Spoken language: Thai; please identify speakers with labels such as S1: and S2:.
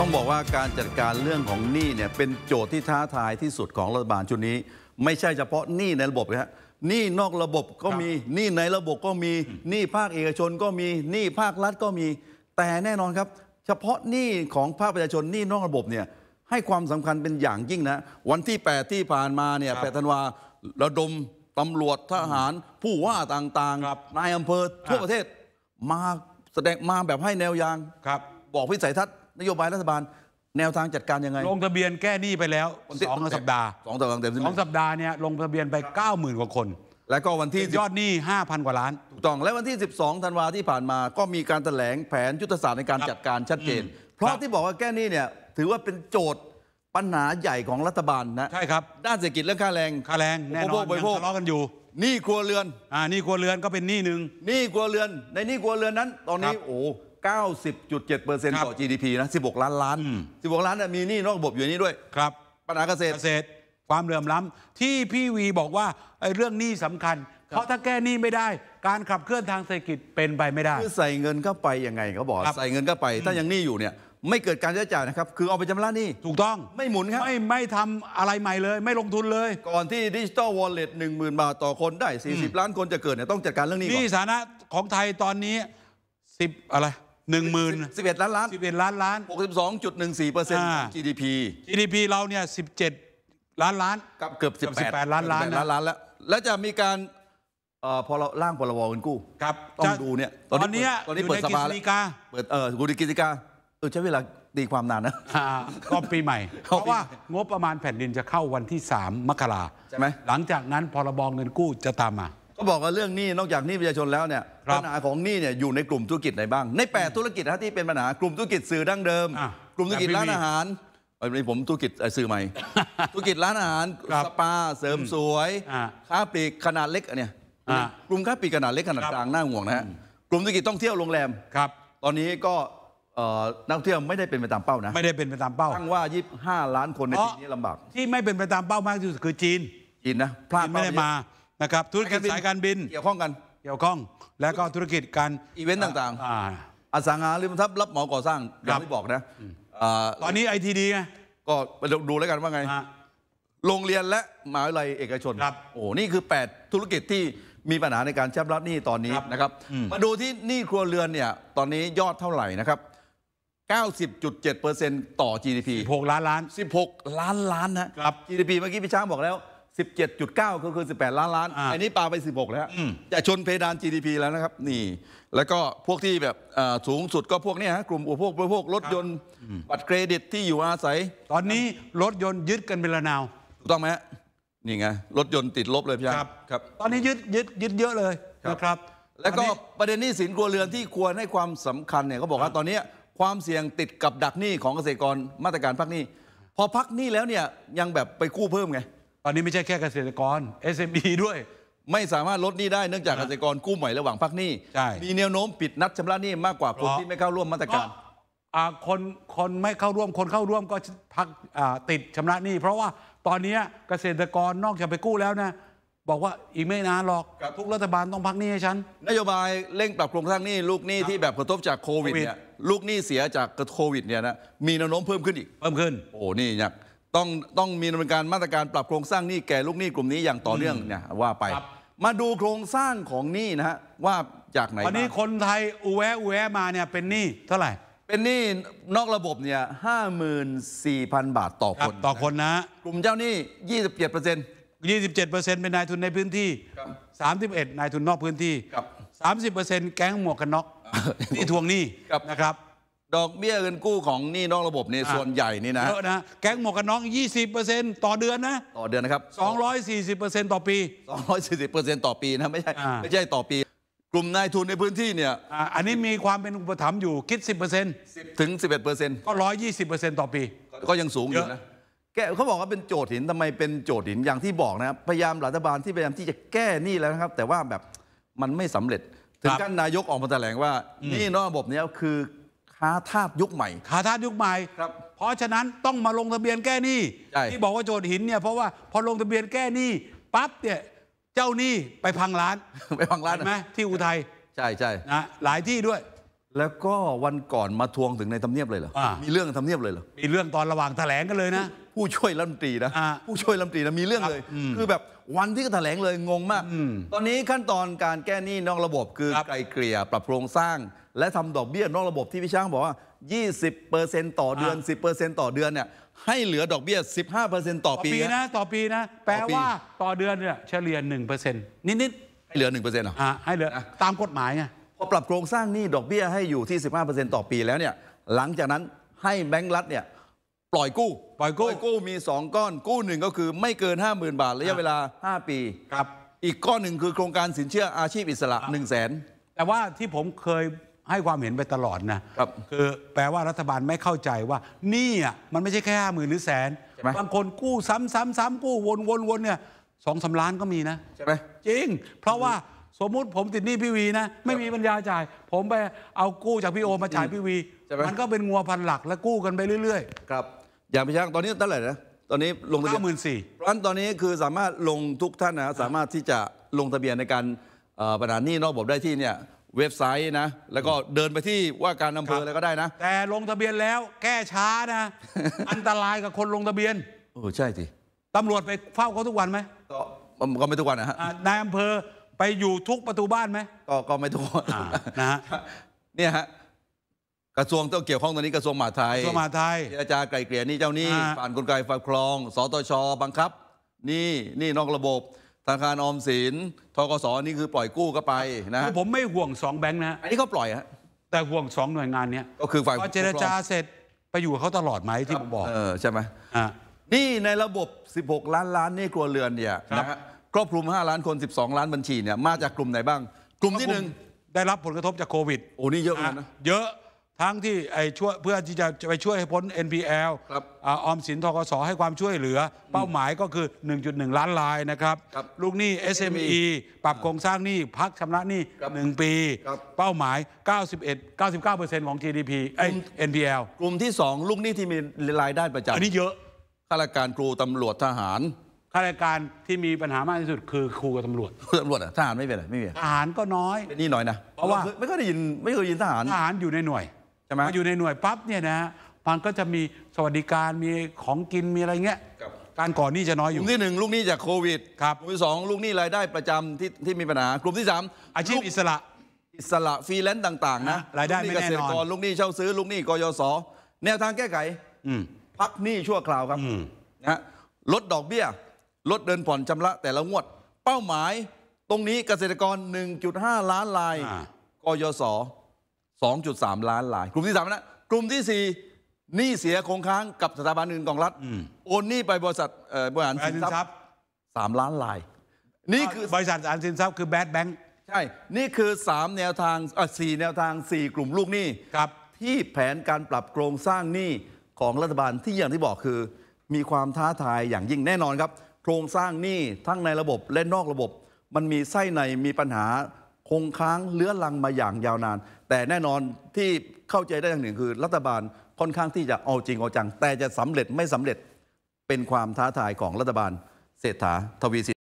S1: ต้องบอกว่าการจัดการเรื่องของหนี้เนี่ยเป็นโจทย์ที่ท้าทายที่สุดของรัฐบาลชุดนี้ ไม่ใช่เฉพาะหนี้ในระบบนะฮะหนี้นอกระบบก็มีหนี้ในระบบก็มีหนี้ภาคเอกชนก็มีหนี้ภาครัฐก็มี แต่แน่นอนครับ เฉพาะหนี้ของภาคประชาชนหนี้นอกระบบเนี่ยให้ความสำคัญเป็นอย่างยิ่งนะวันที่8ที่ผ่านมาเนี่ยแปดธันวาระดมตำรวจทหารผู้ว่าต่างๆ นายอำเภอทั่วประเทศมาแสดงมาแบบให้แนวยางบอกวิสัยทัศน์นโยบายรัฐบาลแนวทางจัดการยังไง ลงทะเบียนแก้หนี้ไปแล้วสองสัปดาห์สองสัปดาห์เต็มสองสัปดาห์เนี่ยลงทะเบียนไป 90,000กว่าคน แล้วก็วันที่ยอดหนี้ 5,000 กว่าล้านถูกต้องและวันที่ 12ธันวาที่ผ่านมาก็มีการแถลงแผนยุทธศาสตร์ในการจัดการชัดเจน เพราะที่บอกว่าแก้หนี้เนี่ยถือว่าเป็นโจทย์ปัญหาใหญ่ของรัฐบาลนะใช่ครับด้านเศรษฐกิจเรื่องค่าแรงค่าแรงแน่นอนยทะเลาะกันอยู่หนี้ครัวเรือนอ่าหนี้ครัวเรือนก็เป็นหนี้หนึ่งหนี้ครัวเรือนในหนี้ครัวเรือนนั้น ตอนนี้โอ้90.7%ต่อ GDP นะ 16 ล้านล้าน 16 ล้านมีหนี้นอกระบบ อยู่นี่ด้วย ครับ ปัญหาเกษตรเกษตรความเหลื่อมล้ำที่ พี่ วี บอกว่าไอ้เรื่องหนี้สำคัญ เพราะ ถ้าแก้หนี้ไม่ได้ การขับเคลื่อนทางเศรษฐกิจเป็น ไป ไม่ได้ คือ ใส่เงิน เข้าไป ยังไงเขาบอก ใส่เงิน เข้าไป ถ้า ยังหนี้อยู่เนี่ยไม่เกิดการใช้จ่ายนะครับ คือเอาไปจำระหนี้ถูกต้อง ไม่หมุนครับไม่ไม่ทำอะไรใหม่เลย ไม่ลงทุนเลย ก่อนที่ดิจิตอลวอลเล็ตหนึ่งหมื่นบาทต่อคนได้ 40 ล้านคนจะเกิดเนี่ยต้องจัดการเรื่องนี้ก่อนนี่สานะของไทยตอนนี้10อะไรหนึ่งหมื่นสิบเอ็ดล้านล้านสิบเอ็ดล้านล้านหกสิบสองจุดหนึ่งสี่เปอร์เซ็นต์ GDP GDP เราเนี่ยสิบเจ็ดล้านล้านกับเกือบสิบแปดล้านล้านล้านล้าน แล้วแล้วจะมีการพอเราร่างพรบเงินกู้ครับต้องดูเนี่ยตอนนี้ตอนนี้เปิดสภาแล้วเปิดเออกุดกิจการเออใช้เวลาตีความนานนะก็ปีใหม่ เพราะว่างบประมาณแผ่นดินจะเข้าวันที่ 3 มกราใช่ไหมหลังจากนั้นพรบเงินกู้จะตามมาก็บอกว่าเรื่องนี้นอกจากนี้ประชาชนแล้วเนี่ยปัญหาของนี้เนี่ยอยู่ในกลุ่มธุรกิจไหนบ้าง ใน8ธุรกิจที่เป็นปัญหากลุ่มธุรกิจสื่อดั้งเดิมกลุ่มธุรกิจร้านอาหารไอ้นไ่ผมธุรกิจเอสื่อใหม่ธุรกิจร้านอาหารสปาเสริมสวยค้าปลีกขนาดเล็กเนี่ยกลุ่มค้าปลีกขนาดเล็กขนาดกลางน่าห่วงนะฮะกลุ่มธุรกิจท่องเที่ยวโรงแรมครับ ตอนนี้ก็นักท่องเที่ยวไม่ได้เป็นไปตามเป้านะไม่ได้เป็นไปตามเป้าตั้งว่า 25 ล้านคนในปีนี้ลำบากที่ไม่เป็นไปตามเป้ามากที่สุดคือจีนจีนนะพลาดไม่เป้าได้มานะครับธุรกิจสายการบินเกี่ยวข้องกัน เกี่ยวข้อง แล้วก็ธุรกิจการอีเวนต์ต่างๆอสังหาริมทรัพย์รับเหมาก่อสร้างอย่างที่บอกนะตอนนี้ไอทีดีไงก็ดูแล้วกันว่าไงโรงเรียนและมหาวิทยาลัยเอกชนครับ โอ้นี่คือ 8 ธุรกิจที่มีปัญหาในการชำระหนี้ตอนนี้นะครับมาดูที่หนี้ครัวเรือนเนี่ยตอนนี้ยอดเท่าไหร่นะครับ 90.7%ต่อ GDP 16ล้านล้าน 16 ล้านล้านนะครับ GDP เมื่อกี้พี่ช้างบอกแล้ว17.9 ก็คือ 18 ล้านล้านออันนี้ปาไป 16 แล้วจะชนเพดาน GDP แล้วนะครับนี่แล้วก็พวกที่แบบอ่สูงสุดก็พวกนี้ฮะกลุ่มอุปโภคบริรถยนต์บัตรเครดิตที่อยู่อาศัย ตอนนี้รถยนต์ยึดกันเป็นระนาวถูกต้องไหมฮะนี่ไงรถยนต์ติดลบเลยพี่ครับครับตอนนี้ยึดยึดยึดเยอะเลยนะครับ แล้วก็ประเด็นนี้สินครัวเรือนที่ควรให้ความสำคัญเนี่ยเขาบอกว่าตอนนี้ความเสี่ยงติดกับดักหนี้ของเกษตรกรมาตรการพักหนี้ พอพักหนี้แล้วเนี่ยยังแบบไปกู้เพิ่มไงอนนี้ไม่ใช่แค่เกษตรกร SME ด้วย ไม่สามารถลดหนี้ได้เนื่องจากเกษตรกรกู้ใหม่ ระหว่างพักหนี้่มีแนวโน้มปิดนัดชำระหนี้มากกว่าคนที่ไม่เข้าร่วมมาตรการคนคนไม่เข้าร่วมคนเข้าร่วมก็พักติดชำระหนี้ เพราะว่าตอนนี้เกษตรกรนอกจากไปกู้แล้วนะบอกว่าอีกไม่นานหรอกกับทุกรัฐบาลต้องพักหนี้ให้ฉันนโยบายเร่งปรับโครงสร้างหนี้ลูกหนี้ที่แบบกระทบจากโควิดเนี่ยลูกหนี้เสียจากโควิดเนี่ยนะมีแนวโน้มเพิ่มขึ้นอีกเพิ่มขึ้น โอ้นี่เนี่ยต้องต้องมีดำเนินการมาตรการปรับโครงสร้างหนี้แก่ลูกหนี้กลุ่มนี้อย่างต่อเนื่องเนี่ยว่าไป มาดูโครงสร้างของหนี้นะฮะว่าจากไหนอันนี้คนไทยอุแวะอุแวะมาเนี่ยเป็นหนี้เท่าไหร่ เป็นหนี้นอกระบบเนี่ย54,000 บาทต่อคนต่อคนนะ กลุ่มเจ้าหนี้27 27%เป็นนายทุนในพื้นที่มสิบ31 นายทุนนอกพื้นที่อร็น30%แก๊งหมวกกันน็อกที่ทวงหนี้นะครับดอกเบี้ยเงินกู้ของนี่นอกระบบเนี่ยส่วนใหญ่นี่นะเยอะนะแก๊งหมวกกันน็อก20%ต่อเดือนนะ ต่อเดือนนะครับ240%ต่อปี 240%ต่อปีนะไม่ใช่ไม่ใช่ต่อปี กลุ่มนายทุนในพื้นที่เนี่ยอันนี้มีความเป็นอุปถัมภ์อยู่คิด 10%ถึง11%ก็ 120%ต่อปี ก็ยังสูงอยู่นะ แกเขาบอกว่าเป็นโจทย์หินทำไมเป็นโจทย์หินอย่างที่บอกนะ พยายามรัฐบาลที่พยายามที่จะแก้นี่แล้วนะครับ แต่ว่าแบบมันไม่สำเร็จถึงขั้นนายกออกมาแถลงว่านี่นอกระบบเนี้ยคือค้าทาสยุคใหม่ค้าทาสยุคใหม่ครับ เพราะฉะนั้นต้องมาลงทะเบียนแก้หนี้่ที่บอกว่าโจ์หินเนี่ยเพราะว่าพอลงทะเบียนแก้หนี้ปั๊บเนี่ยเจ้าหนี้ไปพังร้าน ไปพังร้านไหมที่อุทัยใช่ใช่นะหลายที่ด้วย แล้วก็วันก่อนมาทวงถึงในทำเนียบเลยเหรออมีมีเรื่องทำเนียบเลยเหรอมีเรื่องตอนระหว่างแถลงกันเลยนะผู้ช่วยรัฐมนตรีนะ ผู้ช่วยรัฐมนตรีนะ มีเรื่องเลย คือแบบวันที่ก็แถลงเลยงงมาก ตอนนี้ขั้นตอนการแก้หนี้นอกระบบคือไกลเกลี่ยปรับโครงสร้างและทำดอกเบี้ยนอกระบบที่พี่ช้างบอกว่า 20%ต่อเดือน 10%ต่อเดือนเนี่ยให้เหลือดอกเบี้ย15%ต่อปีนะต่อปีนะ แปลว่าต่อเดือนเนี่ยเฉลี่ย1%นิด ๆ ให้เหลือ1%เหรอ อ่าให้เหลือตามกฎหมายไงพอปรับโครงสร้างหนี้ดอกเบี้ยให้อยู่ที่ 15%ต่อปีแล้วเนี่ยหลังจากนั้นให้แบงก์รัฐเนี่ยปล่อยกู้ปล่อยกู้อกู้มี 2 ก้อน กู้หนึ่งก็คือไม่เกิน 50,000 บาท ระยะเวลา 5 ปีครับ อีกก้อนหนึ่งคือโครงการสินเชื่ออาชีพอิสระ1นึ่งแสนแต่ว่าที่ผมเคยให้ความเห็นไปตลอดนะครับคือแปลว่ารัฐบาลไม่เข้าใจว่า นี่อ่ะมันไม่ใช่แค่ห้าหมื่นหรือแสนบางคนกู้ซ้ำซ้ำซ้กู้วนวนวนเนี่ยสองสามล้านก็มีนะใช่ไหมจริง เพราะว่าสมมุติผมติดหนี้พี่วีนะ ไม่มีบัญญาจ่าย ผมไปเอากู้จากพี่โอมาจ่ายพี่วีมันก็เป็นงัวพันหลักและกู้กันไปเรื่อยครับอย่างพิชางตอนนี้เท่าไหร่นะตอนนี้ลงทะเบียนเก้าหมื่นสี่ร้านันตอนนี้คือสามารถลงทุกท่านนะสามารถที่จะลงทะเบียนในการปัญหาหนี้นอกระบบได้ที่เนี่ยเว็บไซต์นะ แล้วก็เดินไปที่ว่าการอำเภออะไรก็ได้นะแต่ลงทะเบียนแล้วแก้ช้านะ อันตรายกับคนลงทะเบียนโอ้ใช่สิตำรวจไปเฝ้าเขาทุกวันไหมก็ก็ไม่ทุกวันนะฮะนายอำเภอไปอยู่ทุกประตูบ้านไหมก็ก็ไม่ทุกวันนะฮะเนี่ยฮะกระทรวงต้องเกี่ยวข้องตอนนี้กระทรวงมหาดไทยกระทรวงมหาดไทยาจรยาไกลเกลี่ยนี่เจ้าหนี้่าผ่านกลไกฝ่ายครองสตชบังคับ นี่นี่นอกระบบธนาคารออมสินทกสนี่คือปล่อยกู้ก็ไปนะคือผมไม่ห่วงสองแบงค์นะอันนี้เขาปล่อยฮะแต่ห่วงสองหน่วยงานเนี้ยก็คือฝ่ายเจรจาเสร็จ ไปอยู่เขาตลอดไหมที่ผมบอกเออใช่ไหมอ่านี่ในระบบ 16 ล้านล้านนี่ครัวเรือนเนี่ยครับนะฮะครอบคลุม5ล้านคน 12 ล้านบัญชีเนี่ยมาจากกลุ่มไหนบ้าง กลุ่มที่หนึ่งได้รับผลกระทบจากโควิดโอ้นี่เยอะเหมนนะเยอะทั้งที่ไอ้ช่วยเพื่อที่จะไปช่วยให้พ้น NPL ครับออมสินทกสให้ความช่วยเหลือ เป้าหมายก็คือ 1.1 ล้านลายนะครับรบลูกหนี้ SME ปรับโครงสร้างหนี้พักชำระหนี้ 1 ปี เป้าหมาย 91 99%ของ GDP ไอ้ NPL กลุ่มที่สองลูกหนี้ที่มีรายได้ประจำอันนี้เยอะ ข้าราชการครูตำรวจทหาร ข้าราชการที่มีปัญหามากที่สุดคือครูกับตำรวจตำรวจอะทหารไม่เป็นไรไม่เป็นทหารก็น้อยนี่น้อยนะเพราะว่าไม่เคยได้ยินไม่เคยได้ยินทหารทหารอยู่ในหน่วยช่ไหมอยู่ในหน่วยปั๊บเนี่ยนะมันก็จะมีสวัสดิการมีของกินมีอะไรเงี้ยการก่อนนี่จะน้อยอยู่กลุ่มที่หนึ่งลูกนี้จากโควิดครับกลุ่มที่สองลูกนี้รายได้ประจำที่ที่มีปัญหากลุ่มที่สามอาชีพอิสระ อิสระฟรีแลนซ์ต่างๆนะรายได้ไม่แน่นอนกลูกนี้เช่าซื้อลูกนี้กยศแนวทางแก้ไขพักหนี้ชั่วคราวครับนะลดดอกเบี้ยลดเดินผ่อนชำระแต่ละงวด เป้าหมายตรงนี้เกษตรกร 1.5 ล้านลายกยศ2.3 ล้านลาย กลุ่มที่สานะ กลุ่มที่4หนี้เสียคงค้างกับสถาบันอื่นของรัฐโอนหนี้ไปบริษัทบริหารสินทรัพย์สามล้านลายนี่คือบริษัทอันสินทรัพย์คือแบดแบงค์ใช่ นี่คือ 3 แนวทางสี่แนวทาง 4 กลุ่มลูกหนี้ครับที่แผนการปรับโครงสร้างหนี้ของรัฐบาลที่อย่างที่บอกคือ มีความท้าทายอย่างยิ่งแน่นอนครับโครงสร้างหนี้ทั้งในระบบและนอกระบบมันมีไส้ในมีปัญหาคงค้างเลื้อรังมาอย่างยาวนานแต่แน่นอนที่เข้าใจได้อย่างหนึ่งคือรัฐบาลค่อนข้างที่จะเอาจริงเอาจัง แต่จะสำเร็จไม่สำเร็จเป็นความท้าทายของรัฐบาลเศรษฐา ทวีสิน